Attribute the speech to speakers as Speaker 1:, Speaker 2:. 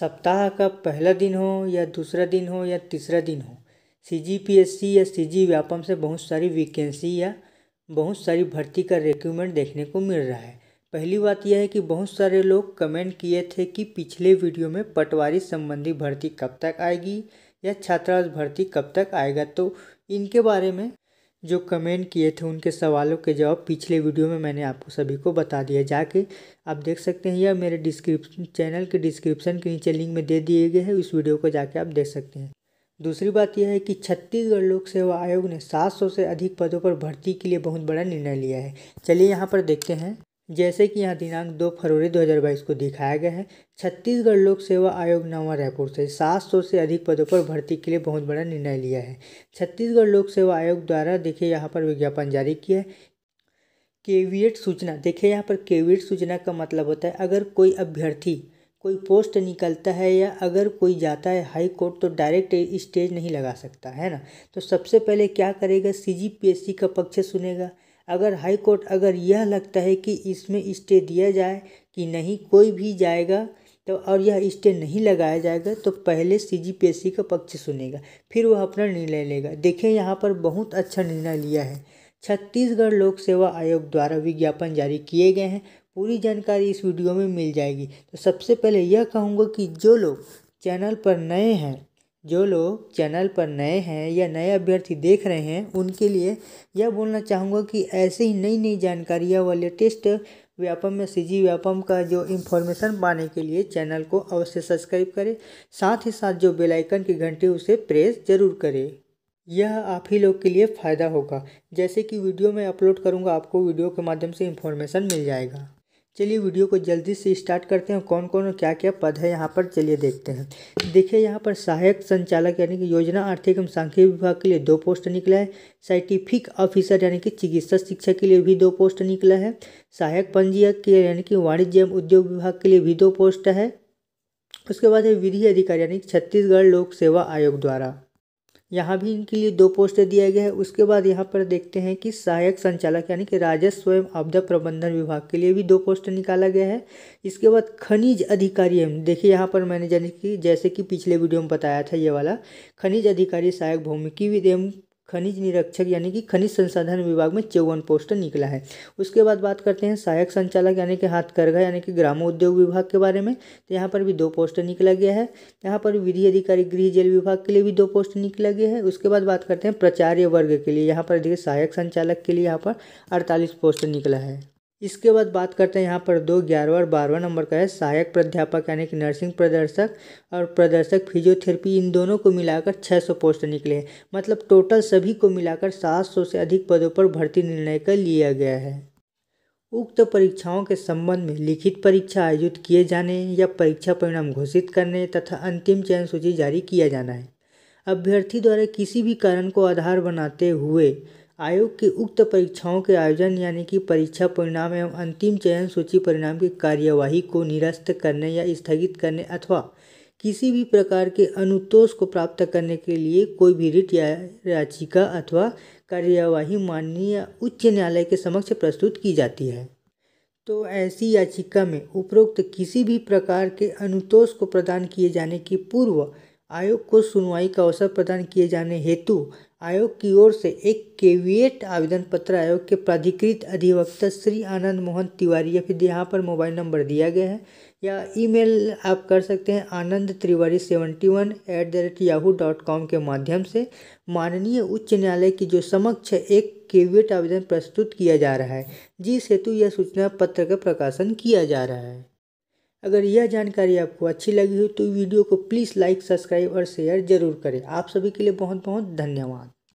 Speaker 1: सप्ताह का पहला दिन हो या दूसरा दिन हो या तीसरा दिन हो सी जी पी एस सी या सी जी व्यापम से बहुत सारी वैकेंसी या बहुत सारी भर्ती का रिक्रूटमेंट देखने को मिल रहा है पहली बात यह है कि बहुत सारे लोग कमेंट किए थे कि पिछले वीडियो में पटवारी संबंधी भर्ती कब तक आएगी या छात्रावास भर्ती कब तक आएगा तो इनके बारे में जो कमेंट किए थे उनके सवालों के जवाब पिछले वीडियो में मैंने आपको सभी को बता दिया जाके आप देख सकते हैं या मेरे डिस्क्रिप्शन चैनल के डिस्क्रिप्शन के नीचे लिंक में दे दिए गए हैं उस वीडियो को जाके आप देख सकते हैं दूसरी बात यह है कि छत्तीसगढ़ लोक सेवा आयोग ने सात से अधिक पदों पर भर्ती के लिए बहुत बड़ा निर्णय लिया है चलिए यहाँ पर देखते हैं जैसे कि यहाँ दिनांक दो फरवरी 2022 को दिखाया गया है छत्तीसगढ़ लोक सेवा आयोग नवा रायपुर से 700 से अधिक पदों पर भर्ती के लिए बहुत बड़ा निर्णय लिया है छत्तीसगढ़ लोक सेवा आयोग द्वारा देखिए यहाँ पर विज्ञापन जारी किया है केवीएट सूचना देखिए यहाँ पर केवीएट सूचना का मतलब होता है अगर कोई अभ्यर्थी कोई पोस्ट निकलता है या अगर कोई जाता है हाई कोर्ट तो डायरेक्ट स्टेज नहीं लगा सकता है ना तो सबसे पहले क्या करेगा सी जी पी एस सी का पक्ष सुनेगा अगर हाई कोर्ट अगर यह लगता है कि इसमें स्टे दिया जाए कि नहीं कोई भी जाएगा तो और यह स्टे नहीं लगाया जाएगा तो पहले सी जी पी एस सी का पक्ष सुनेगा फिर वह अपना निर्णय लेगा देखिए यहाँ पर बहुत अच्छा निर्णय लिया है छत्तीसगढ़ लोक सेवा आयोग द्वारा विज्ञापन जारी किए गए हैं पूरी जानकारी इस वीडियो में मिल जाएगी तो सबसे पहले यह कहूँगा कि जो लोग चैनल पर नए हैं जो लोग चैनल पर नए हैं या नए अभ्यर्थी देख रहे हैं उनके लिए यह बोलना चाहूँगा कि ऐसे ही नई नई जानकारियाँ व लेटेस्ट व्यापम या सी व्यापम का जो इन्फॉर्मेशन पाने के लिए चैनल को अवश्य सब्सक्राइब करें साथ ही साथ जो बेलाइकन की घंटी उसे प्रेस जरूर करें यह आप ही लोग के लिए फ़ायदा होगा जैसे कि वीडियो में अपलोड करूँगा आपको वीडियो के माध्यम से इन्फॉर्मेशन मिल जाएगा चलिए वीडियो को जल्दी से स्टार्ट करते हैं कौन कौन और क्या क्या पद है यहाँ पर चलिए देखते हैं देखिए यहाँ पर सहायक संचालक यानी कि योजना आर्थिक एवं सांख्यिकी विभाग के लिए दो पोस्ट निकला है साइंटिफिक ऑफिसर यानी कि चिकित्सा शिक्षा के लिए भी दो पोस्ट निकला है सहायक पंजीयक के यानी कि वाणिज्य एवं उद्योग विभाग के लिए भी दो पोस्ट है उसके बाद है विधि अधिकारी यानी छत्तीसगढ़ लोक सेवा आयोग द्वारा यहाँ भी इनके लिए दो पोस्ट दिया गया है उसके बाद यहाँ पर देखते हैं कि सहायक संचालक यानी कि राजस्व स्वयं आपदा प्रबंधन विभाग के लिए भी दो पोस्ट निकाला गया है इसके बाद खनिज अधिकारी एवं देखिए यहाँ पर मैंने जानी कि जैसे कि पिछले वीडियो में बताया था ये वाला खनिज अधिकारी सहायक भूमिकी एवं खनिज निरीक्षक यानी कि खनिज संसाधन विभाग में चौवन पोस्ट निकला है उसके बाद बात करते हैं सहायक संचालक यानी कि हाथकरघा यानी कि ग्रामोद्योग विभाग के बारे में तो यहाँ पर भी दो पोस्ट निकला गया है यहाँ पर विधि अधिकारी गृह जेल विभाग के लिए भी दो पोस्ट निकला गया है उसके बाद बात करते हैं प्राचार्य वर्ग के लिए यहाँ पर देखिए सहायक संचालक के लिए यहाँ पर अड़तालीस पोस्ट निकला है इसके बाद बात करते हैं यहाँ पर दो ग्यारहवा और बारहवा नंबर का है सहायक प्राध्यापक यानी कि नर्सिंग प्रदर्शक और प्रदर्शक फिजियोथेरेपी इन दोनों को मिलाकर 600 पोस्ट निकले हैं मतलब टोटल सभी को मिलाकर 700 से अधिक पदों पर भर्ती निर्णय कर लिया गया है उक्त परीक्षाओं के संबंध में लिखित परीक्षा आयोजित किए जाने या परीक्षा परिणाम घोषित करने तथा अंतिम चयन सूची जारी किया जाना है अभ्यर्थी द्वारा किसी भी कारण को आधार बनाते हुए आयोग की उक्त परीक्षाओं के आयोजन यानी कि परीक्षा परिणाम एवं अंतिम चयन सूची परिणाम की कार्यवाही को निरस्त करने या स्थगित करने अथवा किसी भी प्रकार के अनुतोष को प्राप्त करने के लिए कोई भी रिट या याचिका अथवा कार्यवाही माननीय उच्च न्यायालय के समक्ष प्रस्तुत की जाती है तो ऐसी याचिका में उपरोक्त किसी भी प्रकार के अनुतोष को प्रदान किए जाने के पूर्व आयोग को सुनवाई का अवसर प्रदान किए जाने हेतु आयोग की ओर से एक केवीएट आवेदन पत्र आयोग के प्राधिकृत अधिवक्ता श्री आनंद मोहन तिवारी या फिर यहाँ पर मोबाइल नंबर दिया गया है या ईमेल आप कर सकते हैं Anand Tiwari seventy one at the rate Yahoo dot com के माध्यम से माननीय उच्च न्यायालय की जो समक्ष एक केवीएट आवेदन प्रस्तुत किया जा रहा है जिस हेतु यह सूचना पत्र का प्रकाशन किया जा रहा है अगर यह जानकारी आपको अच्छी लगी हो तो वीडियो को प्लीज़ लाइक सब्सक्राइब और शेयर ज़रूर करें आप सभी के लिए बहुत बहुत धन्यवाद